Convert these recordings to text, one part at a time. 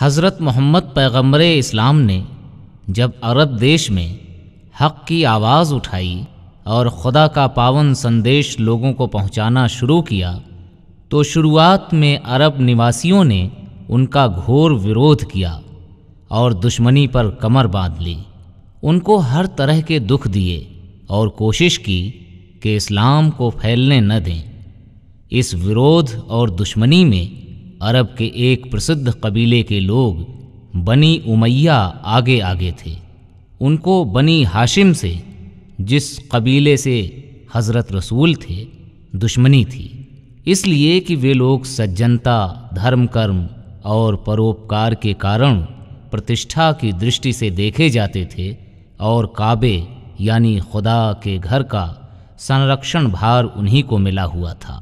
حضرت محمد پیغمبر اسلام نے جب عرب دیش میں حق کی آواز اٹھائی اور خدا کا پاون سندیش لوگوں کو پہنچانا شروع کیا تو شروعات میں عرب نواسیوں نے ان کا گھور ورودھ کیا اور دشمنی پر کمر باندھ لی ان کو ہر طرح کے دکھ دیے اور کوشش کی کہ اسلام کو پھیلنے نہ دیں اس ورودھ اور دشمنی میں عرب کے ایک پرسدھ قبیلے کے لوگ بنی امیہ آگے آگے تھے ان کو بنی ہاشم سے جس قبیلے سے حضرت رسول تھے دشمنی تھی اس لیے کہ وہ لوگ سجنتا دھرم کرم اور پروپکار کے کارن پرتشٹھا کی درشٹی سے دیکھے جاتے تھے اور کعبے یعنی خدا کے گھر کا سنرکشن بھار انہی کو ملا ہوا تھا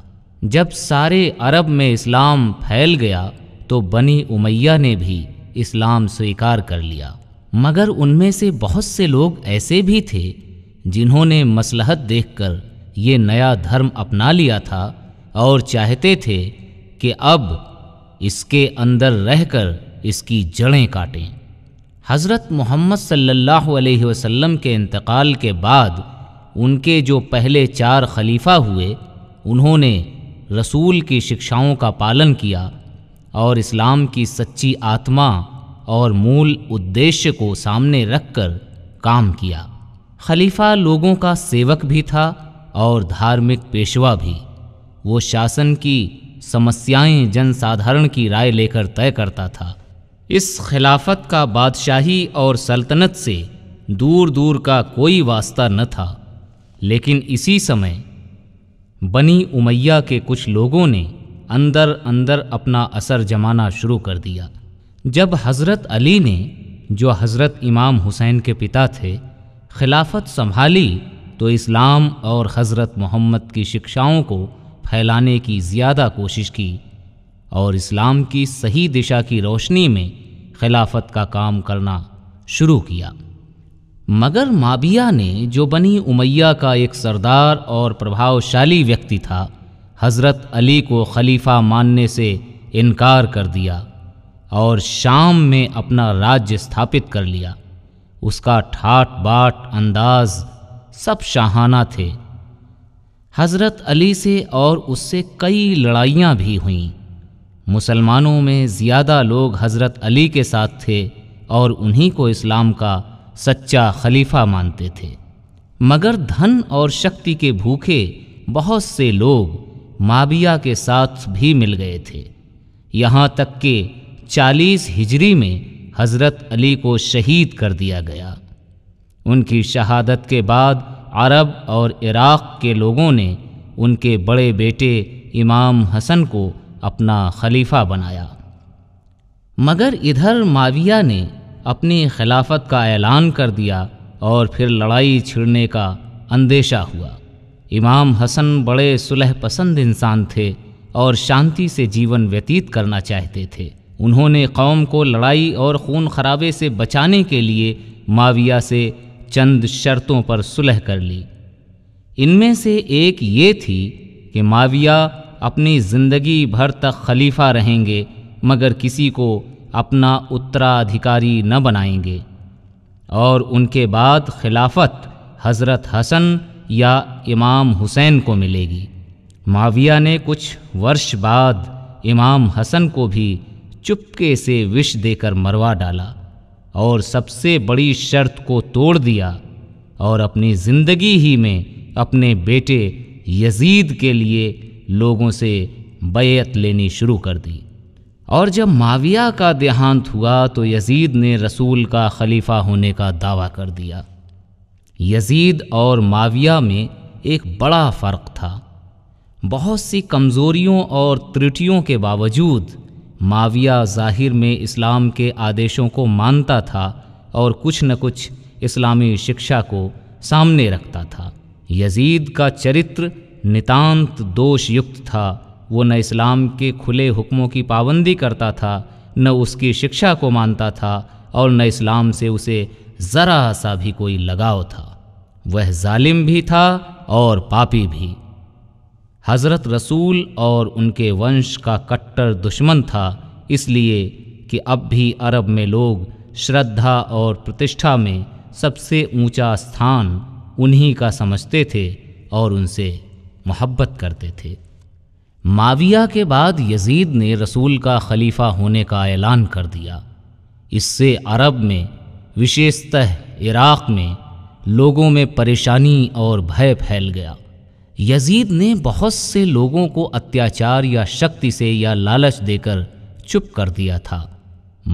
جب سارے عرب میں اسلام پھیل گیا تو بنی امیہ نے بھی اسلام سویکار کر لیا مگر ان میں سے بہت سے لوگ ایسے بھی تھے جنہوں نے مصلحت دیکھ کر یہ نیا دھرم اپنا لیا تھا اور چاہتے تھے کہ اب اس کے اندر رہ کر اس کی جڑیں کاٹیں حضرت محمد صلی اللہ علیہ وسلم کے انتقال کے بعد ان کے جو پہلے چار خلیفہ ہوئے انہوں نے رسول کی شکشاؤں کا پالن کیا اور اسلام کی سچی آتما اور مول ادیشیہ کو سامنے رکھ کر کام کیا خلیفہ لوگوں کا سیوک بھی تھا اور دھارمک پیشوا بھی وہ شاسن کی سمسیائیں جن سادھارن کی رائے لے کر طے کرتا تھا اس خلافت کا بادشاہی اور سلطنت سے دور دور کا کوئی واسطہ نہ تھا لیکن اسی سمے بنی امیہ کے کچھ لوگوں نے اندر اندر اپنا اثر جمانا شروع کر دیا جب حضرت علی نے جو حضرت امام حسین کے پتا تھے خلافت سنبھالی تو اسلام اور حضرت محمد کی شکشاؤں کو پھیلانے کی زیادہ کوشش کی اور اسلام کی صحیح دشا کی روشنی میں خلافت کا کام کرنا شروع کیا مگر مابیا نے جو بنی امیہ کا ایک سردار اور پربھاؤشالی ویکتی تھا حضرت علی کو خلیفہ ماننے سے انکار کر دیا اور شام میں اپنا راج استھاپت کر لیا اس کا ٹھاٹ باٹ انداز سب شاہانہ تھے حضرت علی سے اور اس سے کئی لڑائیاں بھی ہوئیں مسلمانوں میں زیادہ لوگ حضرت علی کے ساتھ تھے اور انہی کو اسلام کا سچا خلیفہ مانتے تھے مگر دھن اور شکتی کے بھوکے بہت سے لوگ مابیہ کے ساتھ بھی مل گئے تھے یہاں تک کہ چالیس ہجری میں حضرت علی کو شہید کر دیا گیا ان کی شہادت کے بعد عرب اور عراق کے لوگوں نے ان کے بڑے بیٹے امام حسن کو اپنا خلیفہ بنایا مگر ادھر ماویہ نے اپنی خلافت کا اعلان کر دیا اور پھر لڑائی چھڑنے کا اندیشہ ہوا امام حسن بڑے صلح پسند انسان تھے اور شانتی سے جیون ویتیت کرنا چاہتے تھے انہوں نے قوم کو لڑائی اور خون خرابے سے بچانے کے لیے ماویہ سے چند شرطوں پر صلح کر لی ان میں سے ایک یہ تھی کہ ماویہ اپنی زندگی بھر تک خلیفہ رہیں گے مگر کسی کو اپنا اترادھیکاری نہ بنائیں گے اور ان کے بعد خلافت حضرت حسن یا امام حسین کو ملے گی معاویہ نے کچھ ورش بعد امام حسن کو بھی چپکے سے وش دے کر مروا ڈالا اور سب سے بڑی شرط کو توڑ دیا اور اپنی زندگی ہی میں اپنے بیٹے یزید کے لیے لوگوں سے بیعت لینی شروع کر دی اور جب معاویہ کا دیہانت ہوا تو یزید نے رسول کا خلیفہ ہونے کا دعویٰ کر دیا یزید اور معاویہ میں ایک بڑا فرق تھا بہت سی کمزوریوں اور ترٹیوں کے باوجود معاویہ ظاہر میں اسلام کے آدیشوں کو مانتا تھا اور کچھ نہ کچھ اسلامی شکشا کو سامنے رکھتا تھا یزید کا چرتر نتانت دوش یکت تھا وہ نہ اسلام کے کھلے حکموں کی پابندی کرتا تھا نہ اس کی شکشا کو مانتا تھا اور نہ اسلام سے اسے ذرا سا بھی کوئی لگاؤ تھا وہ ظالم بھی تھا اور پاپی بھی حضرت رسول اور ان کے ونش کا کٹر دشمن تھا اس لیے کہ اب بھی عرب میں لوگ شردھا اور پرتشٹھا میں سب سے اونچا استھان انہی کا سمجھتے تھے اور ان سے محبت کرتے تھے ماویہ کے بعد یزید نے رسول کا خلیفہ ہونے کا اعلان کر دیا اس سے عرب میں وشیشتہ عراق میں لوگوں میں پریشانی اور بھے پھیل گیا یزید نے بہت سے لوگوں کو اتیاچار یا شکتی سے یا لالچ دے کر چپ کر دیا تھا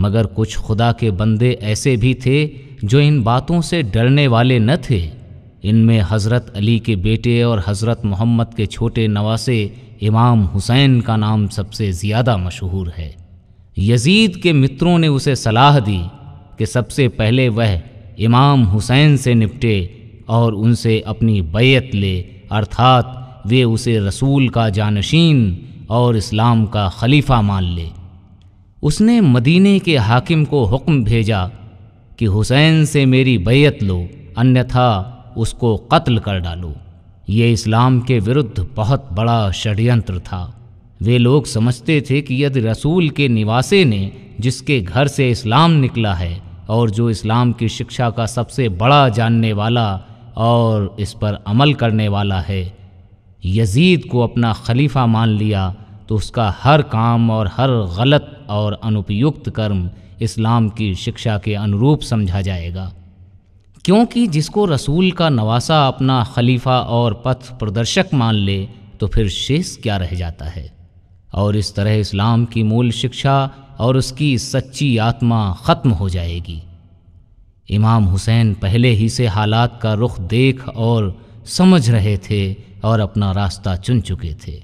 مگر کچھ خدا کے بندے ایسے بھی تھے جو ان باتوں سے ڈرنے والے نہ تھے ان میں حضرت علی کے بیٹے اور حضرت محمد کے چھوٹے نواسے امام حسین کا نام سب سے زیادہ مشہور ہے یزید کے متروں نے اسے صلاح دی کہ سب سے پہلے وہ امام حسین سے نپٹے اور ان سے اپنی بیعت لے ارتھات وہ اسے رسول کا جانشین اور اسلام کا خلیفہ مان لے اس نے مدینے کے حاکم کو حکم بھیجا کہ حسین سے میری بیعت لو انتھا اس کو قتل کر ڈالو یہ اسلام کے ورد بہت بڑا شڑینتر تھا وہ لوگ سمجھتے تھے کہ ید رسول کے نواسے نے جس کے گھر سے اسلام نکلا ہے اور جو اسلام کی شکشا کا سب سے بڑا جاننے والا اور اس پر عمل کرنے والا ہے یزید کو اپنا خلیفہ مان لیا تو اس کا ہر کام اور ہر غلط اور انوپیت کرم اسلام کی شکشا کے انروپ سمجھا جائے گا کیونکہ جس کو رسول کا نواسا اپنا خلیفہ اور پتھ پردرشک مان لے تو پھر شیش کیا رہ جاتا ہے اور اس طرح اسلام کی مول شکشا اور اس کی سچی آتما ختم ہو جائے گی امام حسین پہلے ہی سے حالات کا رخ دیکھ اور سمجھ رہے تھے اور اپنا راستہ چن چکے تھے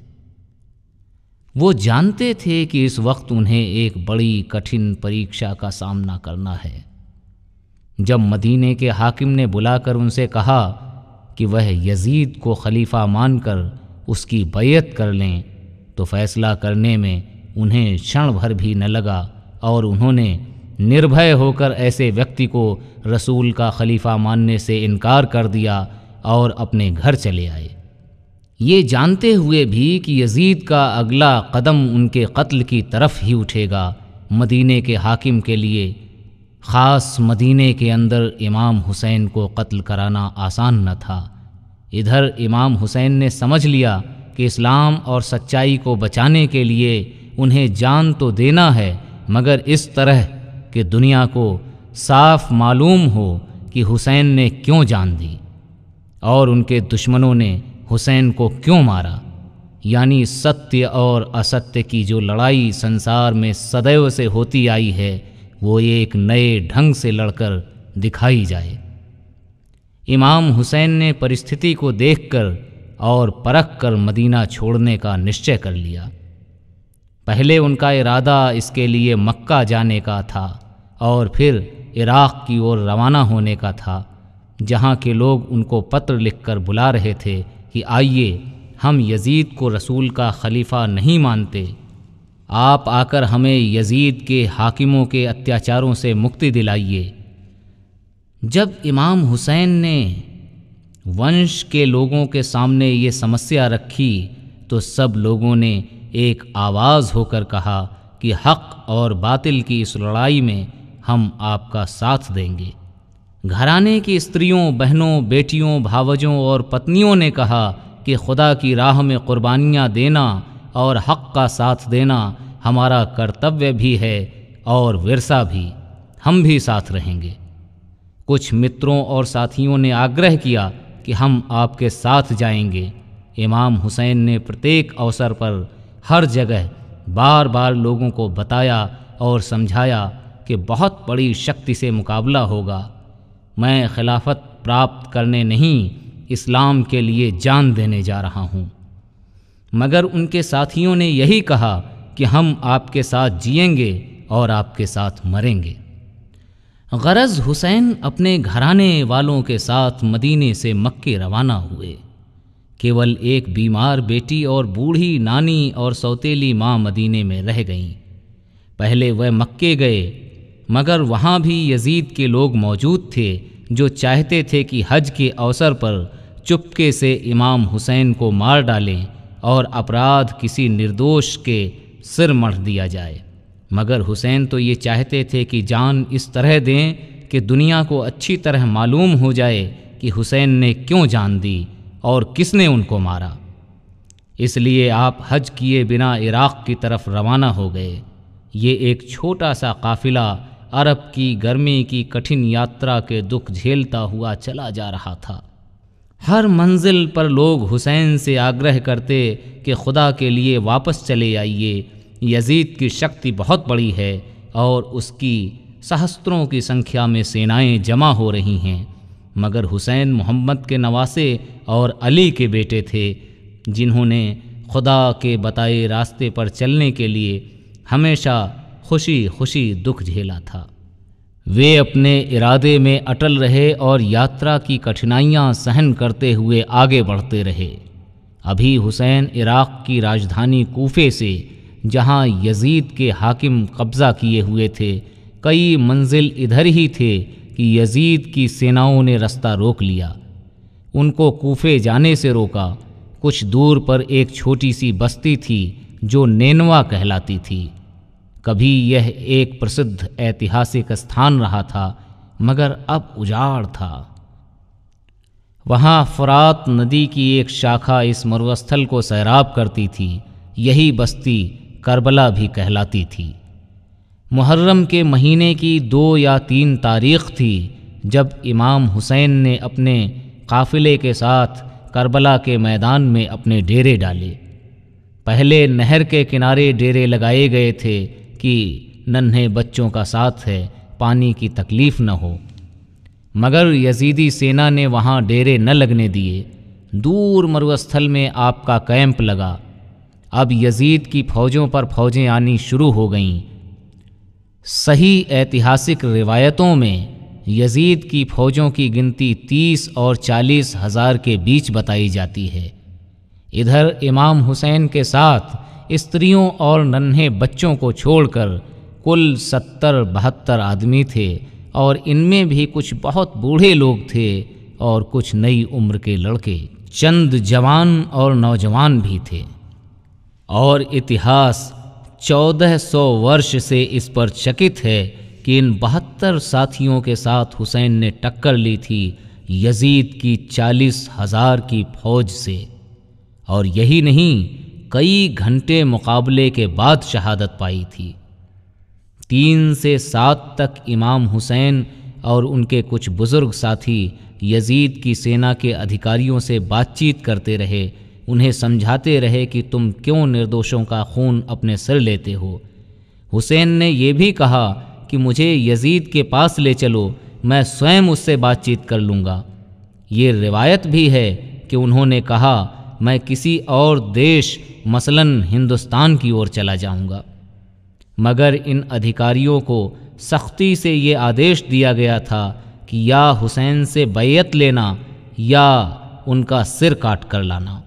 وہ جانتے تھے کہ اس وقت انہیں ایک بڑی کٹھن پریکشا کا سامنا کرنا ہے جب مدینے کے حاکم نے بلا کر ان سے کہا کہ وہ یزید کو خلیفہ مان کر اس کی بیعت کر لیں تو فیصلہ کرنے میں انہیں شن بھر بھی نہ لگا اور انہوں نے نربھے ہو کر ایسے ویکتی کو رسول کا خلیفہ ماننے سے انکار کر دیا اور اپنے گھر چلے آئے یہ جانتے ہوئے بھی کہ یزید کا اگلا قدم ان کے قتل کی طرف ہی اٹھے گا مدینے کے حاکم کے لیے خاص مدینے کے اندر امام حسین کو قتل کرانا آسان نہ تھا ادھر امام حسین نے سمجھ لیا کہ اسلام اور سچائی کو بچانے کے لیے انہیں جان تو دینا ہے مگر اس طرح کہ دنیا کو صاف معلوم ہو کہ حسین نے کیوں جان دی اور ان کے دشمنوں نے حسین کو کیوں مارا یعنی ستیہ اور استیہ کی جو لڑائی سنسار میں سدیو سے ہوتی آئی ہے وہ ایک نئے ڈھنگ سے لڑ کر دکھائی جائے امام حسین نے پرستھتی کو دیکھ کر اور پرکھ کر مدینہ چھوڑنے کا نشچے کر لیا پہلے ان کا ارادہ اس کے لیے مکہ جانے کا تھا اور پھر عراق کی اور روانہ ہونے کا تھا جہاں کے لوگ ان کو پتر لکھ کر بلا رہے تھے کہ آئیے ہم یزید کو رسول کا خلیفہ نہیں مانتے آپ آ کر ہمیں یزید کے حاکموں کے اتیاچاروں سے مکتی دلائیے جب امام حسین نے ونش کے لوگوں کے سامنے یہ سمسیا رکھی تو سب لوگوں نے ایک آواز ہو کر کہا کہ حق اور باطل کی اس لڑائی میں ہم آپ کا ساتھ دیں گے گھرانے کی استریوں بہنوں بیٹیوں بھاوجوں اور پتنیوں نے کہا کہ خدا کی راہ میں قربانیاں دینا اور حق کا ساتھ دینا ہمارا کرتویہ بھی ہے اور ورثہ بھی ہم بھی ساتھ رہیں گے کچھ متروں اور ساتھیوں نے آگرہ کیا کہ ہم آپ کے ساتھ جائیں گے امام حسین نے پرتیک اوسر پر ہر جگہ بار بار لوگوں کو بتایا اور سمجھایا کہ بہت بڑی شکتی سے مقابلہ ہوگا میں خلافت پراپت کرنے نہیں اسلام کے لیے جان دینے جا رہا ہوں مگر ان کے ساتھیوں نے یہی کہا کہ ہم آپ کے ساتھ جئیں گے اور آپ کے ساتھ مریں گے غرض حسین اپنے گھرانے والوں کے ساتھ مدینے سے مکے روانہ ہوئے کیول ایک بیمار بیٹی اور بوڑھی نانی اور سوتیلی ماں مدینے میں رہ گئیں پہلے وہ مکے گئے مگر وہاں بھی یزید کے لوگ موجود تھے جو چاہتے تھے کہ حج کے اوسر پر چپکے سے امام حسین کو مار ڈالیں اور اپرادھ کسی نردوش کے سر مڑھ دیا جائے مگر حسین تو یہ چاہتے تھے کہ جان اس طرح دیں کہ دنیا کو اچھی طرح معلوم ہو جائے کہ حسین نے کیوں جان دی اور کس نے ان کو مارا اس لیے آپ حج کیے بنا عراق کی طرف روانہ ہو گئے یہ ایک چھوٹا سا قافلہ عرب کی گرمی کی کٹھن یاترا کے دکھ جھیلتا ہوا چلا جا رہا تھا ہر منزل پر لوگ حسین سے آگرہ کرتے کہ خدا کے لیے واپس چلے آئیے یزید کی شکتی بہت بڑی ہے اور اس کی سہستروں کی سنکھیا میں سینائیں جمع ہو رہی ہیں مگر حسین محمد کے نواسے اور علی کے بیٹے تھے جنہوں نے خدا کے بتائے راستے پر چلنے کے لیے ہمیشہ خوشی خوشی دکھ جھیلا تھا وہ اپنے ارادے میں اٹل رہے اور یاترا کی کٹھنائیاں سہن کرتے ہوئے آگے بڑھتے رہے ابھی حسین عراق کی راجدھانی کوفے سے جہاں یزید کے حاکم قبضہ کیے ہوئے تھے کئی منزل ادھر ہی تھے کہ یزید کی سیناؤں نے رستہ روک لیا ان کو کوفے جانے سے روکا کچھ دور پر ایک چھوٹی سی بستی تھی جو نینوا کہلاتی تھی کبھی یہ ایک پرسدھ ایتہاسک استھان رہا تھا مگر اب اجاڑ تھا وہاں فرات ندی کی ایک شاخا اس مروستھل کو سیراب کرتی تھی یہی بستی کربلا بھی کہلاتی تھی محرم کے مہینے کی دو یا تین تاریخ تھی جب امام حسین نے اپنے قافلے کے ساتھ کربلا کے میدان میں اپنے ڈیرے ڈالے پہلے نہر کے کنارے ڈیرے لگائے گئے تھے کہ ننھے بچوں کا ساتھ ہے پانی کی تکلیف نہ ہو مگر یزیدی سینا نے وہاں ڈیرے نہ لگنے دیے دور مروستھل میں آپ کا کیمپ لگا اب یزید کی فوجوں پر فوجیں آنی شروع ہو گئیں صحیح ایتہاسک روایتوں میں یزید کی فوجوں کی گنتی تیس اور چالیس ہزار کے بیچ بتائی جاتی ہے ادھر امام حسین کے ساتھ استریوں اور ننھے بچوں کو چھوڑ کر کل ستر بہتر آدمی تھے اور ان میں بھی کچھ بہت بوڑھے لوگ تھے اور کچھ نئی عمر کے لڑکے چند جوان اور نوجوان بھی تھے اور اتہاس چودہ سو ورش سے اس پر چکت ہے کہ ان بہتر ساتھیوں کے ساتھ حسین نے ٹکر لی تھی یزید کی چالیس ہزار کی فوج سے اور یہی نہیں کئی گھنٹے مقابلے کے بعد شہادت پائی تھی تین سے سات تک امام حسین اور ان کے کچھ بزرگ ساتھی یزید کی سینا کے ادھیکاریوں سے بات چیت کرتے رہے انہیں سمجھاتے رہے کہ تم کیوں نردوشوں کا خون اپنے سر لیتے ہو حسین نے یہ بھی کہا کہ مجھے یزید کے پاس لے چلو میں سوئم اس سے بات چیت کر لوں گا یہ روایت بھی ہے کہ انہوں نے کہا میں کسی اور دیش مثلاً ہندوستان کی اور چلا جاؤں گا مگر ان ادھیکاریوں کو سختی سے یہ آدیش دیا گیا تھا کہ یا حسین سے بیعت لینا یا ان کا سر کاٹ کر لانا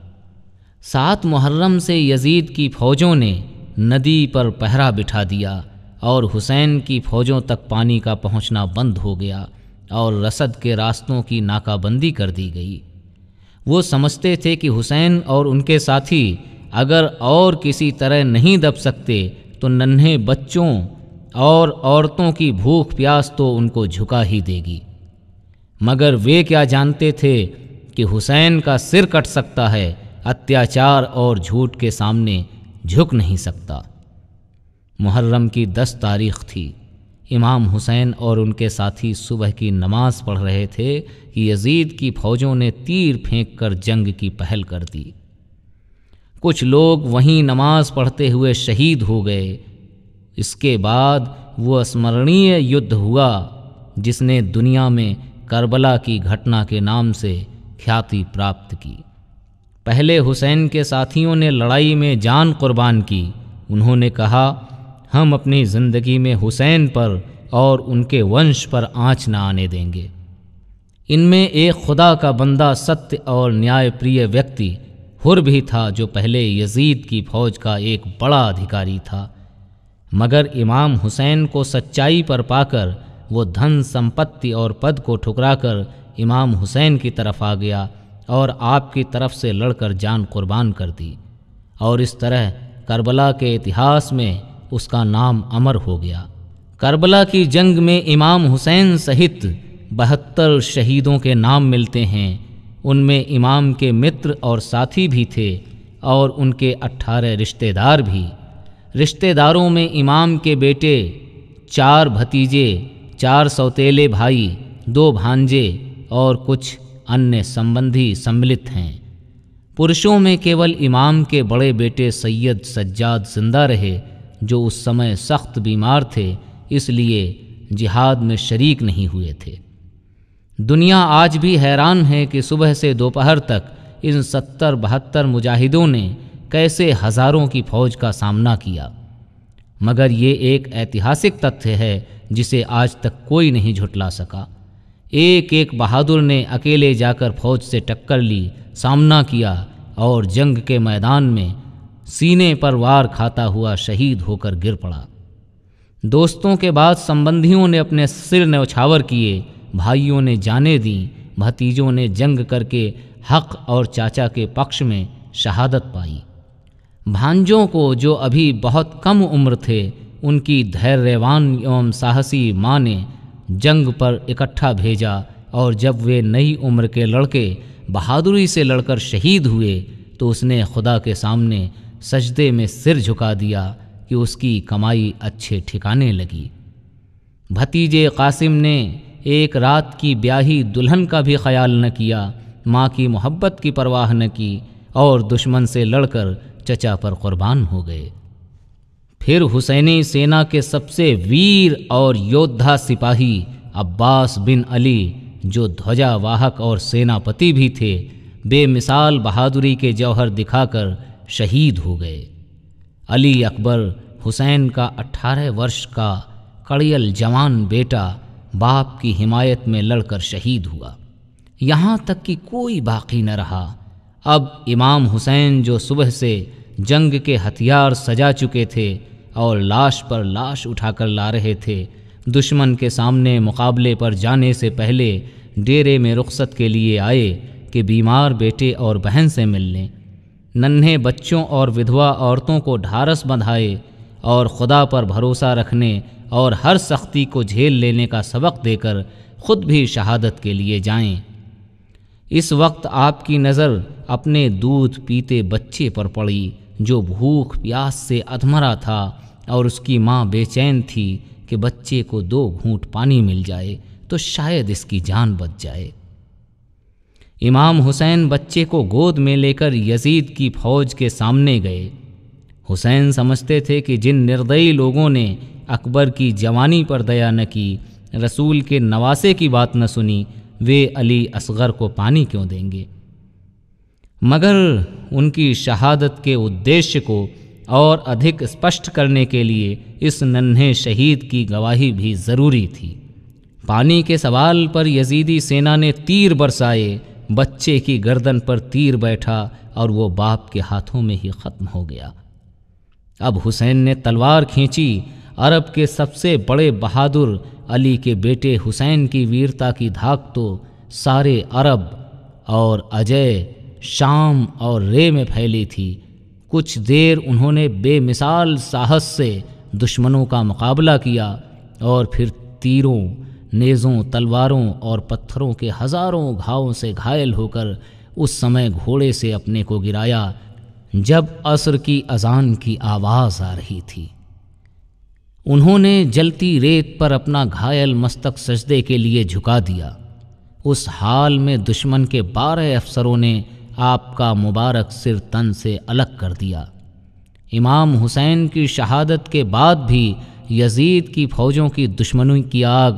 سات محرم سے یزید کی فوجوں نے ندی پر پہرا بٹھا دیا اور حسین کی فوجوں تک پانی کا پہنچنا بند ہو گیا اور رسد کے راستوں کی ناکہ بندی کر دی گئی وہ سمجھتے تھے کہ حسین اور ان کے ساتھی اگر اور کسی طرح نہیں دب سکتے تو ننھے بچوں اور عورتوں کی بھوک پیاس تو ان کو جھکا ہی دے گی مگر وہ کیا جانتے تھے کہ حسین کا سر کٹ سکتا ہے اتیاچار اور جھوٹ کے سامنے جھک نہیں سکتا محرم کی دس تاریخ تھی امام حسین اور ان کے ساتھی صبح کی نماز پڑھ رہے تھے کہ یزید کی فوجوں نے تیر پھینک کر جنگ کی پہل کر دی کچھ لوگ وہیں نماز پڑھتے ہوئے شہید ہو گئے اس کے بعد وہ اسمرنی یدھ ہوا جس نے دنیا میں کربلا کی گھٹنا کے نام سے خیاتی پراپت کی پہلے حسین کے ساتھیوں نے لڑائی میں جان قربان کی انہوں نے کہا ہم اپنی زندگی میں حسین پر اور ان کے ونش پر آنچ نہ آنے دیں گے ان میں ایک خدا کا بندہ ستیہ اور نیائے پریے ویکتی ہر بھی تھا جو پہلے یزید کی فوج کا ایک بڑا ادھیکاری تھا مگر امام حسین کو سچائی پر پا کر وہ دھن سمپتی اور پد کو ٹھکرا کر امام حسین کی طرف آ گیا اور آپ کی طرف سے لڑ کر جان قربان کر دی اور اس طرح کربلا کے اتہاس میں اس کا نام امر ہو گیا کربلا کی جنگ میں امام حسین سہت بہتر شہیدوں کے نام ملتے ہیں ان میں امام کے متر اور ساتھی بھی تھے اور ان کے اٹھارہ رشتے دار بھی رشتے داروں میں امام کے بیٹے چار بھتیجے چار سوتیلے بھائی دو بھانجے اور کچھ انیہ سمبندھی سملت ہیں پرشوں میں کیول امام کے بڑے بیٹے سید سجاد زندہ رہے جو اس سمے سخت بیمار تھے اس لیے جہاد میں شریک نہیں ہوئے تھے دنیا آج بھی حیران ہے کہ صبح سے دوپہر تک ان ستر بہتر مجاہدوں نے کیسے ہزاروں کی فوج کا سامنا کیا مگر یہ ایک ایتہاسک تتھ ہے جسے آج تک کوئی نہیں جھٹلا سکا ایک ایک بہادر نے اکیلے جا کر فوج سے ٹکر لی سامنا کیا اور جنگ کے میدان میں سینے پر وار کھاتا ہوا شہید ہو کر گر پڑا دوستوں کے بعد سمبندھیوں نے اپنے سر نے اچھاور کیے بھائیوں نے جانیں دیں بھتیجوں نے جنگ کر کے حق اور چاچا کے پکش میں شہادت پائی بھانجوں کو جو ابھی بہت کم عمر تھے ان کی دھیروان یوم ساہسی ماں نے جنگ پر اکٹھا بھیجا اور جب وہ نئی عمر کے لڑکے بہادری سے لڑ کر شہید ہوئے تو اس نے خدا کے سامنے سجدے میں سر جھکا دیا کہ اس کی کمائی اچھے ٹھکانے لگی بھتیجے قاسم نے ایک رات کی بیاہی دلہن کا بھی خیال نہ کیا ماں کی محبت کی پرواہ نہ کی اور دشمن سے لڑ کر چچا پر قربان ہو گئے پھر حسینی سینا کے سب سے ویر اور یودھا سپاہی عباس بن علی جو دھوجا واہک اور سینا پتی بھی تھے بے مثال بہادری کے جوہر دکھا کر شہید ہو گئے علی اکبر حسین کا اٹھارہ ورش کا کڑیل جوان بیٹا باپ کی حمایت میں لڑ کر شہید ہوا یہاں تک کہ کوئی باقی نہ رہا اب امام حسین جو صبح سے جنگ کے ہتھیار سجا چکے تھے اور لاش پر لاش اٹھا کر لا رہے تھے دشمن کے سامنے مقابلے پر جانے سے پہلے ڈیرے میں رخصت کے لیے آئے کہ بیمار بیٹے اور بہن سے ملنے ننھے بچوں اور ودھوا عورتوں کو ڈھارس بندھائے اور خدا پر بھروسہ رکھنے اور ہر سختی کو جھیل لینے کا سبق دے کر خود بھی شہادت کے لیے جائیں اس وقت آپ کی نظر اپنے دودھ پیتے بچے پر پڑی جو بھوک پیاس سے ادھمرا تھا اور اس کی ماں بے چین تھی کہ بچے کو دو گھونٹ پانی مل جائے تو شاید اس کی جان بچ جائے امام حسین بچے کو گود میں لے کر یزید کی فوج کے سامنے گئے حسین سمجھتے تھے کہ جن نردئی لوگوں نے اکبر کی جوانی پر دیا نہ کی رسول کے نواسے کی بات نہ سنی وے علی اصغر کو پانی کیوں دیں گے مگر ان کی شہادت کے ادیش کو اور ادھک اسپشٹ کرنے کے لیے اس ننھے شہید کی گواہی بھی ضروری تھی پانی کے سوال پر یزیدی سینا نے تیر برسائے بچے کی گردن پر تیر بیٹھا اور وہ باپ کے ہاتھوں میں ہی ختم ہو گیا اب حسین نے تلوار کھینچی عرب کے سب سے بڑے بہادر علی کے بیٹے حسین کی ویرتا کی دھاک تو سارے عرب اور اجے شام اور رے میں پھیلی تھی کچھ دیر انہوں نے بے مثال ساہس سے دشمنوں کا مقابلہ کیا اور پھر تیروں نیزوں تلواروں اور پتھروں کے ہزاروں گھاؤں سے گھائل ہو کر اس سمے گھوڑے سے اپنے کو گرایا جب عصر کی اذان کی آواز آ رہی تھی انہوں نے جلتی ریت پر اپنا گھائل مستق سجدے کے لیے جھکا دیا اس حال میں دشمن کے بارہ افسروں نے آپ کا مبارک سر تن سے الگ کر دیا امام حسین کی شہادت کے بعد بھی یزید کی فوجوں کی دشمنی کی آگ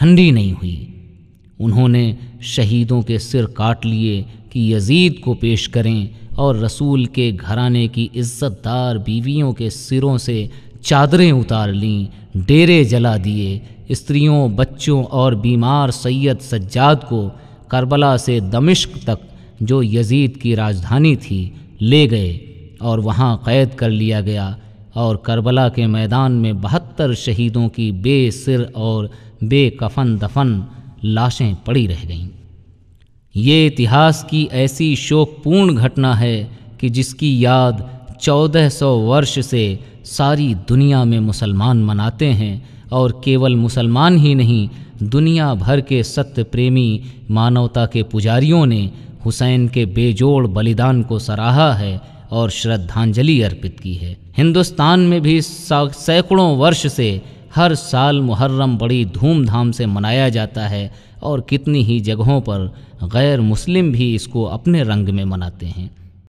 ٹھنڈی نہیں ہوئی انہوں نے شہیدوں کے سر کاٹ لیے کہ یزید کو پیش کریں اور رسول کے گھرانے کی عزت دار بیویوں کے سروں سے چادریں اتار لیں ڈیرے جلا دیے استریوں بچوں اور بیمار سید سجاد کو کربلا سے دمشق تک جو یزید کی راجدھانی تھی لے گئے اور وہاں قید کر لیا گیا اور کربلا کے میدان میں بہتر شہیدوں کی بے سر اور بے کفن دفن لاشیں پڑی رہ گئیں یہ اتہاس کی ایسی شوق پورن گھٹنا ہے کہ جس کی یاد چودہ سو ورش سے ساری دنیا میں مسلمان مناتے ہیں اور کیول مسلمان ہی نہیں دنیا بھر کے ست پریمی مانوتا کے پجاریوں نے حسین کے بے جوڑ بلیدان کو سراہا ہے اور شردھانجلی ارپت کی ہے ہندوستان میں بھی سینکڑوں ورش سے ہر سال محرم بڑی دھوم دھام سے منایا جاتا ہے اور کتنی ہی جگہوں پر غیر مسلم بھی اس کو اپنے رنگ میں مناتے ہیں